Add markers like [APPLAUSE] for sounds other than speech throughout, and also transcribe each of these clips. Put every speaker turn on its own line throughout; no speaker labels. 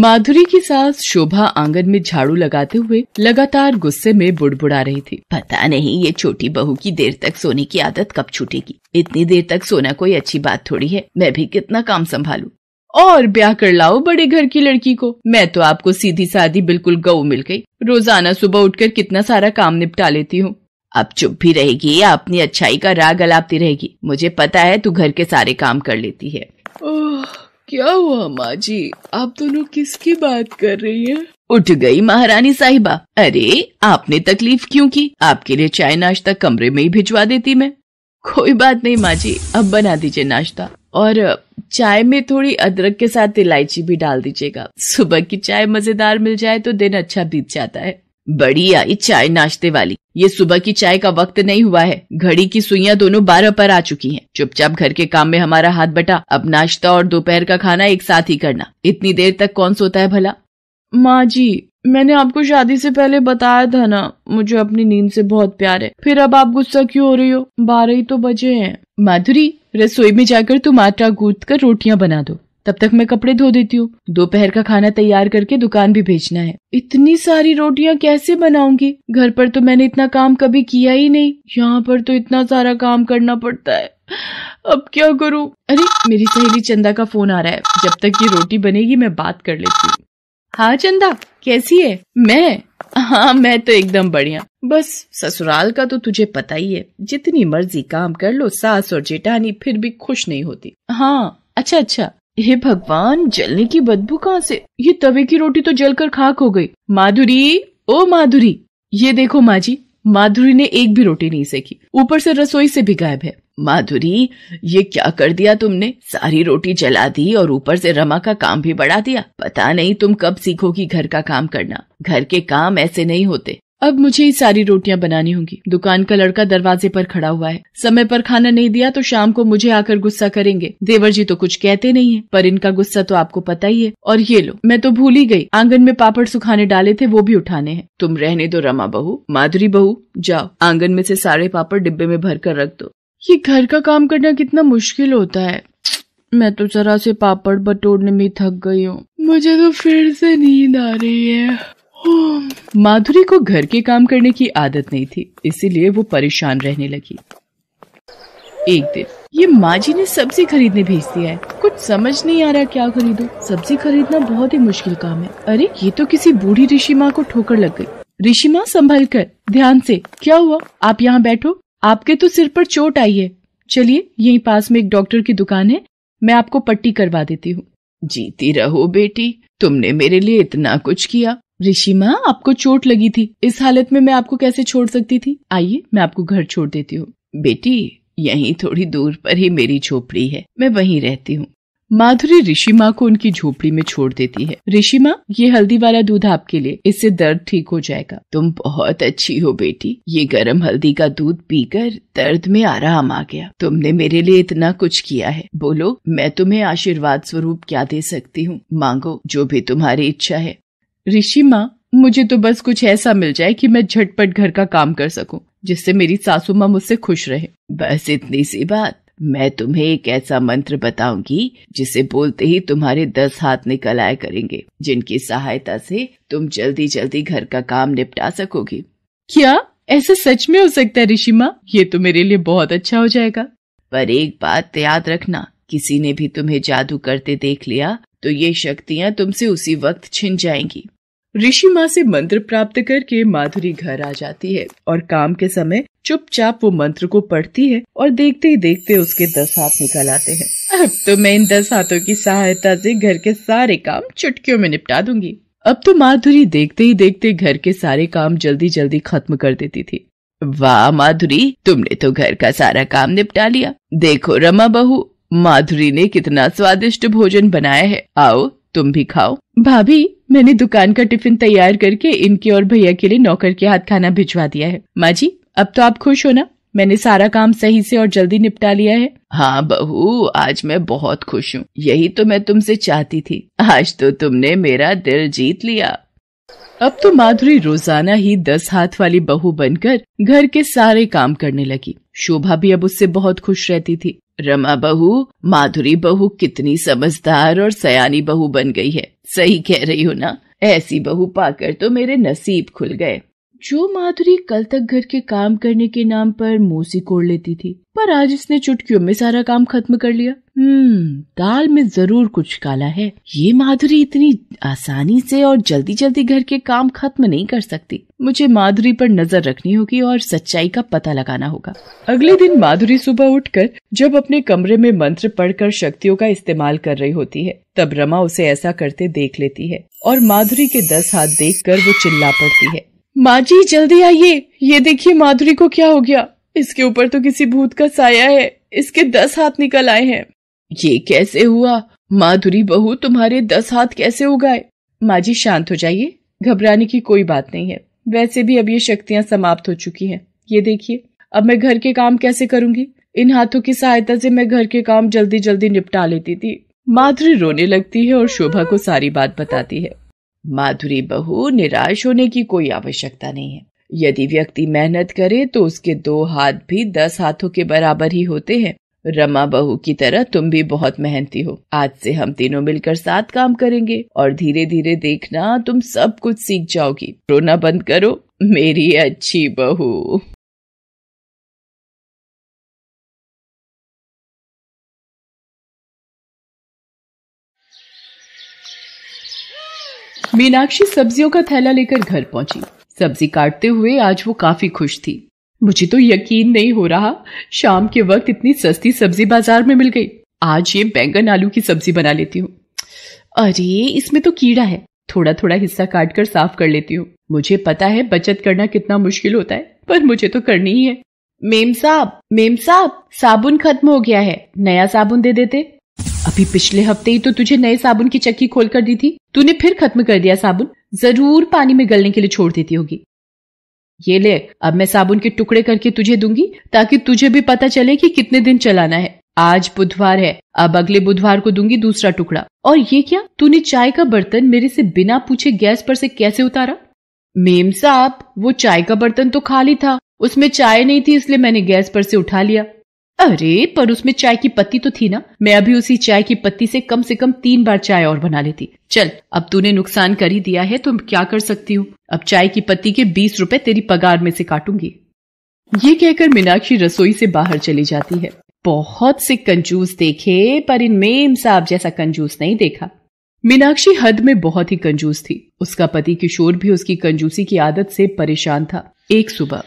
माधुरी की सास शोभा आंगन में झाड़ू लगाते हुए लगातार गुस्से में बुड़बुड़ा रही थी पता नहीं ये छोटी बहू की देर तक सोने की आदत कब छूटेगी इतनी देर तक सोना कोई अच्छी बात थोड़ी है मैं भी कितना काम संभालू और ब्याह कर लाओ बड़े घर की लड़की को मैं तो आपको सीधी साधी बिल्कुल गऊ मिल गई रोजाना सुबह उठकर कितना सारा काम निपटा लेती हूँ अब चुप भी रहेगी या अपनी अच्छाई का राग अलापती रहेगी मुझे पता है तू घर के सारे काम कर लेती है ओह क्या हुआ माँ जी आप दोनों किसकी बात कर रही हैं? उठ गई महारानी साहिबा अरे आपने तकलीफ क्यों की आपके लिए चाय नाश्ता कमरे में ही भिजवा देती मैं कोई बात नहीं माँ जी अब बना दीजिए नाश्ता और चाय में थोड़ी अदरक के साथ इलायची भी डाल दीजिएगा सुबह की चाय मजेदार मिल जाए तो दिन अच्छा बीत जाता है बड़ी आई चाय नाश्ते वाली ये सुबह की चाय का वक्त नहीं हुआ है घड़ी की सुइयां दोनों बारह पर आ चुकी हैं। चुपचाप घर के काम में हमारा हाथ बटा अब नाश्ता और दोपहर का खाना एक साथ ही करना इतनी देर तक कौन सोता है भला माँ जी मैंने आपको शादी से पहले बताया था ना मुझे अपनी नींद से बहुत प्यार है फिर अब आप गुस्सा क्यों हो रही हो बारह ही तो बजे हैं माधुरी रसोई में जाकर तुम आटा गूंथ कर रोटियां बना दो तब तक मैं कपड़े धो देती हूँ दोपहर का खाना तैयार करके दुकान भी भेजना है इतनी सारी रोटियाँ कैसे बनाऊंगी घर पर तो मैंने इतना काम कभी किया ही नहीं यहाँ पर तो इतना सारा काम करना पड़ता है अब क्या करूँ अरे मेरी सहेली चंदा का फोन आ रहा है जब तक ये रोटी बनेगी मैं बात कर लेती हूँ हाँ चंदा कैसी है मैं हाँ मैं तो एकदम बढ़िया बस ससुराल का तो तुझे पता ही है जितनी मर्जी काम कर लो सास और जेठानी फिर भी खुश नहीं होती हाँ अच्छा अच्छा हे भगवान जलने की बदबू कहाँ से ये तवे की रोटी तो जलकर खाक हो गई माधुरी ओ माधुरी ये देखो माँ जी माधुरी ने एक भी रोटी नहीं सेकी ऊपर से रसोई से भी गायब है माधुरी ये क्या कर दिया तुमने सारी रोटी जला दी और ऊपर से रमा का काम भी बढ़ा दिया पता नहीं तुम कब सीखोगी घर का काम करना घर के काम ऐसे नहीं होते अब मुझे सारी रोटियां बनानी होंगी दुकान का लड़का दरवाजे पर खड़ा हुआ है समय पर खाना नहीं दिया तो शाम को मुझे आकर गुस्सा करेंगे देवर जी तो कुछ कहते नहीं है पर इनका गुस्सा तो आपको पता ही है और ये लो मैं तो भूल ही गई आंगन में पापड़ सुखाने डाले थे वो भी उठाने हैं तुम रहने दो रमा बहू माधुरी बहू जाओ आंगन में से सारे पापड़ डिब्बे में भर कर रख दो ये घर का काम करना कितना मुश्किल होता है मैं तो जरा से पापड़ बटोरने में थक गई हूँ मुझे तो फिर से नींद आ रही है [GASPS] माधुरी को घर के काम करने की आदत नहीं थी इसीलिए वो परेशान रहने लगी एक दिन ये माँ जी ने सब्जी खरीदने भेज दिया है कुछ समझ नहीं आ रहा क्या खरीदो सब्जी खरीदना बहुत ही मुश्किल काम है अरे ये तो किसी बूढ़ी ऋषि माँ को ठोकर लग गई ऋषि माँ संभल कर ध्यान से क्या हुआ आप यहाँ बैठो आपके तो सिर पर चोट आई है चलिए यहीं पास में एक डॉक्टर की दुकान है मैं आपको पट्टी करवा देती हूँ जीती रहो बेटी तुमने मेरे लिए इतना कुछ किया ऋषि माँ आपको चोट लगी थी इस हालत में मैं आपको कैसे छोड़ सकती थी आइए मैं आपको घर छोड़ देती हूँ बेटी यहीं थोड़ी दूर पर ही मेरी झोपड़ी है मैं वहीं रहती हूँ माधुरी ऋषि माँ को उनकी झोपड़ी में छोड़ देती है ऋषि माँ ये हल्दी वाला दूध आपके लिए इससे दर्द ठीक हो जाएगा तुम बहुत अच्छी हो बेटी ये गर्म हल्दी का दूध पीकर दर्द में आराम आ गया तुमने मेरे लिए इतना कुछ किया है बोलो मैं तुम्हें आशीर्वाद स्वरूप क्या दे सकती हूँ मांगो जो भी तुम्हारी इच्छा है ऋषि माँ मुझे तो बस कुछ ऐसा मिल जाए कि मैं झटपट घर का काम कर सकूं जिससे मेरी सासू माँ मुझसे खुश रहे बस इतनी सी बात मैं तुम्हें एक ऐसा मंत्र बताऊंगी जिसे बोलते ही तुम्हारे दस हाथ निकल आया करेंगे जिनकी सहायता से तुम जल्दी जल्दी घर का काम निपटा सकोगी क्या ऐसा सच में हो सकता है ऋषि माँ ये तो मेरे लिए बहुत अच्छा हो जाएगा पर एक बात याद रखना किसी ने भी तुम्हें जादू करते देख लिया तो ये शक्तियाँ तुमसे उसी वक्त छिन जाएंगी ऋषि माँ से मंत्र प्राप्त करके माधुरी घर आ जाती है और काम के समय चुपचाप वो मंत्र को पढ़ती है और देखते ही देखते उसके दस हाथ निकल आते हैं अब तो मैं इन दस हाथों की सहायता से घर के सारे काम चुटकियों में निपटा दूंगी अब तो माधुरी देखते ही देखते घर के सारे काम जल्दी जल्दी खत्म कर देती थी वाह माधुरी तुमने तो घर का सारा काम निपटा लिया देखो रमा बहू माधुरी ने कितना स्वादिष्ट भोजन बनाया है आओ तुम भी खाओ भाभी मैंने दुकान का टिफिन तैयार करके इनके और भैया के लिए नौकर के हाथ खाना भिजवा दिया है माँ जी अब तो आप खुश हो ना मैंने सारा काम सही से और जल्दी निपटा लिया है हाँ बहू आज मैं बहुत खुश हूँ यही तो मैं तुमसे चाहती थी आज तो तुमने मेरा दिल जीत लिया अब तो माधुरी रोजाना ही दस हाथ वाली बहू बनकर घर के सारे काम करने लगी शोभा भी अब उससे बहुत खुश रहती थी रमा बहू माधुरी बहू कितनी समझदार और सयानी बहू बन गई है सही कह रही हो ना ऐसी बहू पाकर तो मेरे नसीब खुल गए जो माधुरी कल तक घर के काम करने के नाम पर मोसी को लेती थी पर आज इसने चुटकियों में सारा काम खत्म कर लिया हम्म दाल में जरूर कुछ काला है ये माधुरी इतनी आसानी से और जल्दी जल्दी घर के काम खत्म नहीं कर सकती मुझे माधुरी पर नजर रखनी होगी और सच्चाई का पता लगाना होगा अगले दिन माधुरी सुबह उठकर जब अपने कमरे में मंत्र पढ़कर शक्तियों का इस्तेमाल कर रही होती है तब रमा उसे ऐसा करते देख लेती है और माधुरी के दस हाथ देख कर वो चिल्ला पड़ती है माँ जी जल्दी आइए ये देखिए माधुरी को क्या हो गया इसके ऊपर तो किसी भूत का साया है इसके दस हाथ निकल आए हैं ये कैसे हुआ माधुरी बहू तुम्हारे दस हाथ कैसे हो गए माँ जी शांत हो जाइए घबराने की कोई बात नहीं है वैसे भी अब ये शक्तियाँ समाप्त हो चुकी हैं ये देखिए अब मैं घर के काम कैसे करूँगी इन हाथों की सहायता से मैं घर के काम जल्दी जल्दी निपटा लेती थी माधुरी रोने लगती है और शोभा को सारी बात बताती है माधुरी बहू निराश होने की कोई आवश्यकता नहीं है यदि व्यक्ति मेहनत करे तो उसके दो हाथ भी दस हाथों के बराबर ही होते हैं रमा बहू की तरह तुम भी बहुत मेहनती हो आज से हम तीनों मिलकर साथ काम करेंगे और धीरे धीरे देखना तुम सब कुछ सीख जाओगी रोना बंद करो मेरी अच्छी बहू मीनाक्षी सब्जियों का थैला लेकर घर पहुंची सब्जी काटते हुए आज वो काफी खुश थी मुझे तो यकीन नहीं हो रहा शाम के वक्त इतनी सस्ती सब्जी बाजार में मिल गई आज ये बैंगन आलू की सब्जी बना लेती हूँ अरे इसमें तो कीड़ा है थोड़ा थोड़ा हिस्सा काट कर साफ कर लेती हूँ मुझे पता है बचत करना कितना मुश्किल होता है पर मुझे तो करनी ही है मेम साहब मेम साहब साबुन खत्म हो गया है नया साबुन दे देते अभी पिछले हफ्ते ही तो तुझे नए साबुन की चक्की खोल कर दी थी तूने फिर खत्म कर दिया साबुन जरूर पानी में गलने के लिए छोड़ देती होगी ये ले अब मैं साबुन के टुकड़े करके तुझे दूंगी ताकि तुझे भी पता चले कि कितने दिन चलाना है आज बुधवार है अब अगले बुधवार को दूंगी दूसरा टुकड़ा और ये क्या तूने चाय का बर्तन मेरे से बिना पूछे गैस पर से कैसे उतारा मेम साहब वो चाय का बर्तन तो खाली था उसमें चाय नहीं थी इसलिए मैंने गैस पर से उठा लिया अरे पर उसमें चाय की पत्ती तो थी ना मैं अभी उसी चाय की पत्ती से कम से कम तीन बार चाय और बना लेती चल अब तूने नुकसान कर ही दिया है तो क्या कर सकती हूँ अब चाय की पत्ती के बीस रुपए तेरी पगार में से काटूंगी ये कहकर मीनाक्षी रसोई से बाहर चली जाती है बहुत से कंजूस देखे पर इन मेम साहब जैसा कंजूस नहीं देखा मीनाक्षी हद में बहुत ही कंजूस थी उसका पति किशोर भी उसकी कंजूसी की आदत से परेशान था एक सुबह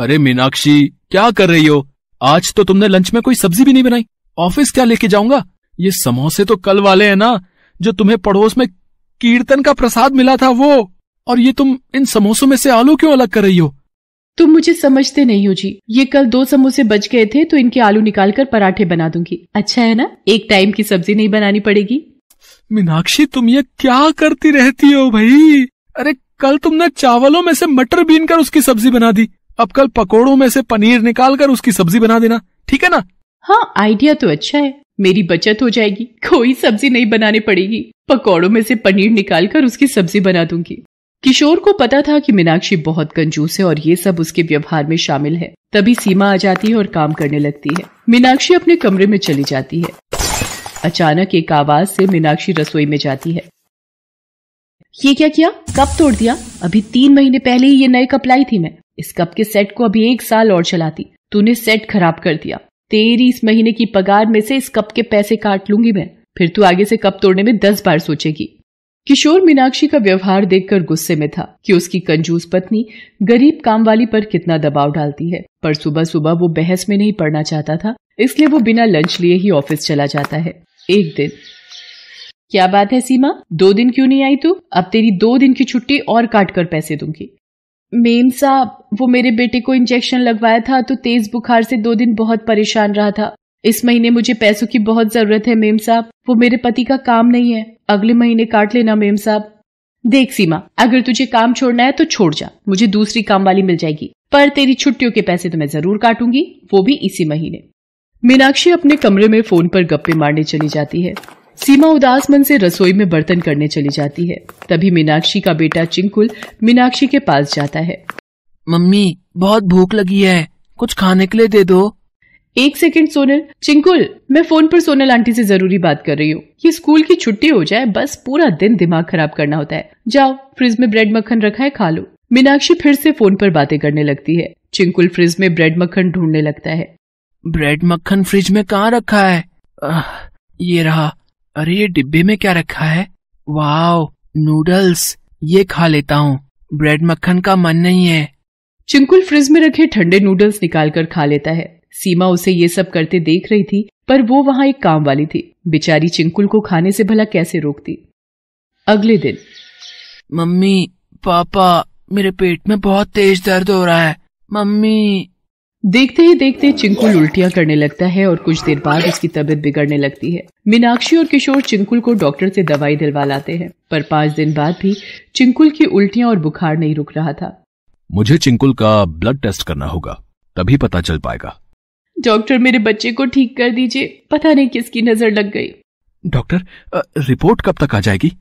अरे मीनाक्षी क्या कर रही हो आज तो तुमने लंच में कोई सब्जी भी नहीं बनाई ऑफिस क्या लेके जाऊंगा ये समोसे तो कल वाले हैं ना जो तुम्हें पड़ोस में कीर्तन का प्रसाद मिला था वो और ये तुम इन समोसों में से आलू क्यों अलग कर रही हो
तुम मुझे समझते नहीं हो जी ये कल दो समोसे बच गए थे तो इनके आलू निकाल कर पराठे बना दूंगी अच्छा है ना एक टाइम की सब्जी नहीं बनानी पड़ेगी
मीनाक्षी तुम ये क्या करती रहती हो भाई अरे कल तुमने चावलों में से मटर बीन कर उसकी सब्जी बना दी अब कल पकौड़ो में से पनीर निकाल कर उसकी सब्जी बना देना ठीक है ना हाँ
आइडिया तो अच्छा है मेरी बचत हो जाएगी कोई सब्जी नहीं बनानी पड़ेगी पकौड़ों में से पनीर निकाल कर उसकी सब्जी बना दूंगी किशोर को पता था कि मीनाक्षी बहुत कंजूस है और ये सब उसके व्यवहार में शामिल है तभी सीमा आ जाती है और काम करने लगती है मीनाक्षी अपने कमरे में चली जाती है अचानक एक आवाज से मीनाक्षी रसोई में जाती है ये क्या किया कब तोड़ दिया अभी तीन महीने पहले ही ये नए कपलाई थी मैं इस कप के सेट को अभी एक साल और चलाती तूने सेट खराब कर दिया तेरी इस महीने की पगार में से इस कप के पैसे काट लूंगी मैं फिर तू आगे से कप तोड़ने में दस बार सोचेगी किशोर मीनाक्षी का व्यवहार देखकर गुस्से में था कि उसकी कंजूस पत्नी गरीब कामवाली पर कितना दबाव डालती है पर सुबह सुबह वो बहस में नहीं पड़ना चाहता था इसलिए वो बिना लंच लिए ही ऑफिस चला जाता है एक दिन क्या बात है सीमा दो दिन क्यों नहीं आई तू अब तेरी दो दिन की छुट्टी और काट कर पैसे दूंगी मेम साहब वो मेरे बेटे को इंजेक्शन लगवाया था तो तेज बुखार से दो दिन बहुत परेशान रहा था इस महीने मुझे पैसों की बहुत जरूरत है मेम साहब वो मेरे पति का काम नहीं है अगले महीने काट लेना मेम साहब देख सीमा अगर तुझे काम छोड़ना है तो छोड़ जा मुझे दूसरी काम वाली मिल जाएगी पर तेरी छुट्टियों के पैसे तो मैं जरूर काटूंगी वो भी इसी महीने मीनाक्षी अपने कमरे में फोन पर गप्पे मारने चली जाती है सीमा उदास मन से रसोई में बर्तन करने चली जाती है तभी मीनाक्षी का बेटा चिंकुल मीनाक्षी के पास जाता है मम्मी बहुत भूख लगी है कुछ खाने के लिए दे दो एक सेकंड सोनल चिंकुल मैं फोन पर सोनल आंटी से जरूरी बात कर रही हूँ ये स्कूल की छुट्टी हो जाए बस पूरा दिन दिमाग खराब करना होता है जाओ फ्रिज में ब्रेड मक्खन रखा है खा लो मीनाक्षी फिर से फोन पर बातें करने लगती है चिंकुल फ्रिज में ब्रेड मक्खन ढूंढने लगता है ब्रेड मक्खन फ्रिज में कहाँ
रखा है आ, ये रहा अरे ये डिब्बे में क्या रखा है वाओ नूडल्स ये खा लेता हूँ ब्रेड मक्खन का मन नहीं है
चिंकुल फ्रिज में रखे ठंडे नूडल्स निकाल कर खा लेता है सीमा उसे ये सब करते देख रही थी पर वो वहाँ एक काम वाली थी बेचारी चिंकुल को खाने से भला कैसे रोकती अगले दिन
मम्मी पापा मेरे पेट में बहुत तेज दर्द हो रहा
है मम्मी देखते ही देखते चिंकुल उल्टियां करने लगता है और कुछ देर बाद उसकी तबीयत बिगड़ने लगती है मीनाक्षी और किशोर चिंकुल को डॉक्टर से दवाई दिलवा लाते हैं पर पांच दिन बाद भी चिंकुल की उल्टियां और बुखार नहीं रुक रहा था
मुझे चिंकुल का ब्लड टेस्ट करना होगा तभी पता चल पाएगा
डॉक्टर मेरे बच्चे को ठीक कर दीजिए पता नहीं किसकी नजर लग गई
डॉक्टर रिपोर्ट कब तक आ जाएगी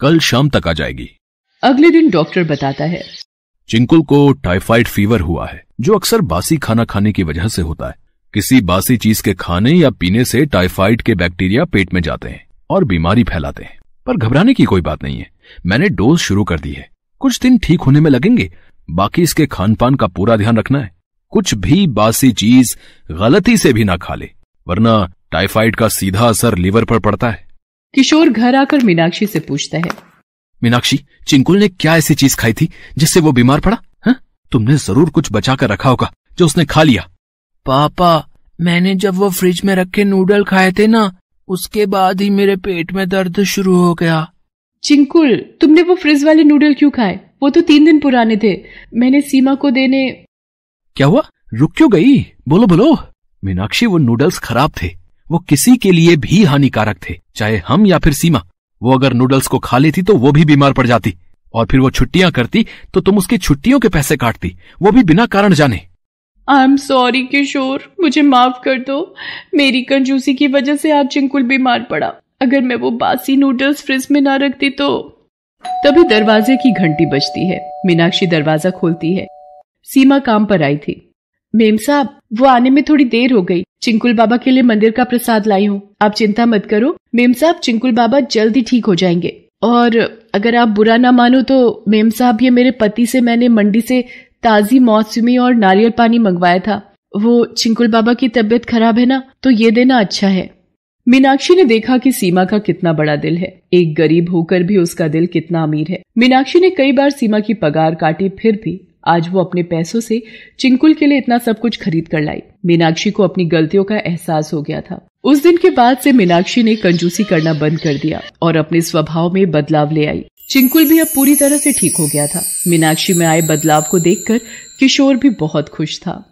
कल शाम तक आ जाएगी
अगले दिन डॉक्टर बताता है
चिंकुल को टाइफाइड फीवर हुआ है जो अक्सर बासी खाना खाने की वजह से होता है किसी बासी चीज के खाने या पीने से टाइफाइड के बैक्टीरिया पेट में जाते हैं और बीमारी फैलाते हैं पर घबराने की कोई बात नहीं है मैंने डोज शुरू कर दी है कुछ दिन ठीक होने में लगेंगे बाकी इसके खान पान का पूरा ध्यान रखना है कुछ भी बासी चीज गलती से भी ना खा ले वरना टाइफाइड का सीधा असर लीवर पर पड़ता है
किशोर घर आकर मीनाक्षी से पूछता है
मीनाक्षी चिंकुल ने क्या ऐसी चीज खाई थी जिससे वो बीमार पड़ा तुमने जरूर कुछ बचा कर रखा होगा जो उसने खा लिया पापा मैंने जब वो फ्रिज में रखे नूडल खाए थे ना उसके बाद ही मेरे पेट में दर्द शुरू हो गया चिंकुल
तुमने वो फ्रिज वाले नूडल क्यों खाए वो तो तीन दिन पुराने थे मैंने सीमा को देने
क्या हुआ रुक क्यों गई बोलो बोलो मीनाक्षी वो नूडल्स खराब थे वो किसी के लिए भी हानिकारक थे चाहे हम या फिर सीमा वो अगर नूडल्स को खा लेती तो वो भी बीमार पड़ जाती और फिर वो छुट्टियां करती तो तुम उसकी छुट्टियों के पैसे काटती वो भी बिना कारण जाने
आई एम सॉरी किशोर मुझे माफ कर दो मेरी कंजूसी की वजह से आज चिंकुल बीमार पड़ा अगर मैं वो बासी नूडल्स फ्रिज में ना रखती तो तभी दरवाजे की घंटी बजती है मीनाक्षी दरवाजा खोलती है सीमा काम पर आई थी मेम साहब वो आने में थोड़ी देर हो गई चिंकुल बाबा के लिए मंदिर का प्रसाद लाई हूँ आप चिंता मत करो मेम साहब चिंकुल बाबा जल्द ही ठीक हो जाएंगे और अगर आप बुरा ना मानो तो मेम साहब ये मेरे पति से मैंने मंडी से ताज़ी मौसमी और नारियल पानी मंगवाया था वो चिंकुल बाबा की तबीयत खराब है ना तो ये देना अच्छा है मीनाक्षी ने देखा कि सीमा का कितना बड़ा दिल है एक गरीब होकर भी उसका दिल कितना अमीर है मीनाक्षी ने कई बार सीमा की पगार काटी फिर भी आज वो अपने पैसों से चिंकुल के लिए इतना सब कुछ खरीद कर लाई मीनाक्षी को अपनी गलतियों का एहसास हो गया था उस दिन के बाद से मीनाक्षी ने कंजूसी करना बंद कर दिया और अपने स्वभाव में बदलाव ले आई चिंकुल भी अब पूरी तरह से ठीक हो गया था मीनाक्षी में आए बदलाव को देखकर किशोर
भी बहुत खुश था